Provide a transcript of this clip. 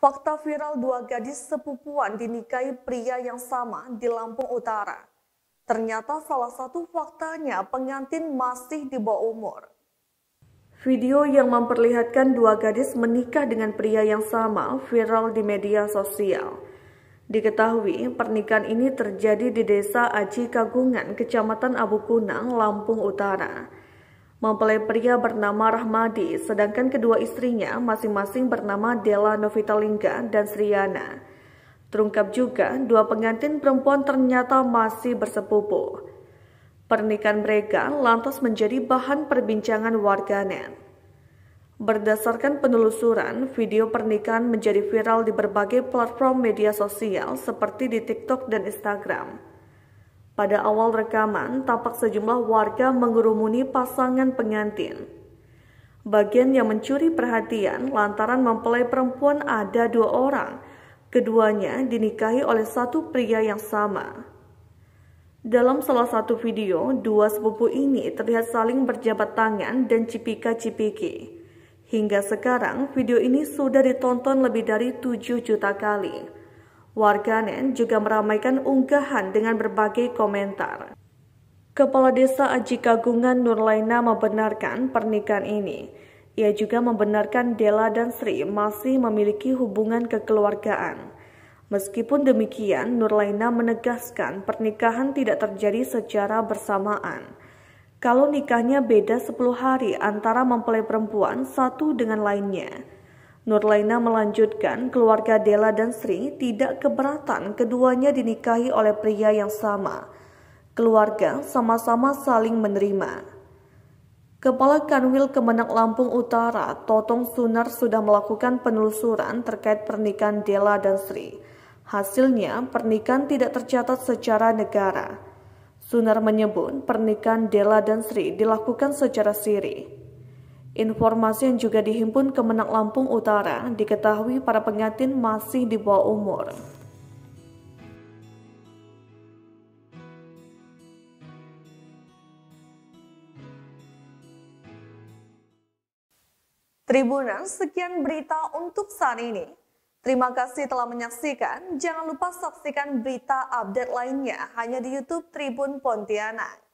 Fakta viral dua gadis sepupuan dinikahi pria yang sama di Lampung Utara. Ternyata salah satu faktanya pengantin masih di bawah umur. Video yang memperlihatkan dua gadis menikah dengan pria yang sama viral di media sosial. Diketahui pernikahan ini terjadi di desa Aji Kagungan, kecamatan Abu Kunang, Lampung Utara mempelai pria bernama Rahmadi, sedangkan kedua istrinya masing-masing bernama Della Novitalinga dan Sriana. Terungkap juga, dua pengantin perempuan ternyata masih bersepupu. Pernikahan mereka lantas menjadi bahan perbincangan warganet. Berdasarkan penelusuran, video pernikahan menjadi viral di berbagai platform media sosial seperti di TikTok dan Instagram. Pada awal rekaman, tampak sejumlah warga mengerumuni pasangan pengantin. Bagian yang mencuri perhatian lantaran mempelai perempuan ada dua orang. Keduanya dinikahi oleh satu pria yang sama. Dalam salah satu video, dua sepupu ini terlihat saling berjabat tangan dan cipika-cipiki. Hingga sekarang, video ini sudah ditonton lebih dari 7 juta kali. Warganet juga meramaikan unggahan dengan berbagai komentar. Kepala Desa Aji Kagungan Nurlaina membenarkan pernikahan ini. Ia juga membenarkan Dela dan Sri masih memiliki hubungan kekeluargaan. Meskipun demikian, Nur Nurlaina menegaskan pernikahan tidak terjadi secara bersamaan. Kalau nikahnya beda 10 hari antara mempelai perempuan satu dengan lainnya, Nurlaina melanjutkan, keluarga Dela dan Sri tidak keberatan keduanya dinikahi oleh pria yang sama. Keluarga sama-sama saling menerima. Kepala Kanwil Kemenang Lampung Utara, Totong Sunar sudah melakukan penelusuran terkait pernikahan Dela dan Sri. Hasilnya, pernikahan tidak tercatat secara negara. Sunar menyebut pernikahan Dela dan Sri dilakukan secara siri. Informasi yang juga dihimpun Kemenak Lampung Utara diketahui para pengantin masih di bawah umur. Tribunan, sekian berita untuk saat ini. Terima kasih telah menyaksikan. Jangan lupa saksikan berita update lainnya hanya di YouTube Tribun Pontianak.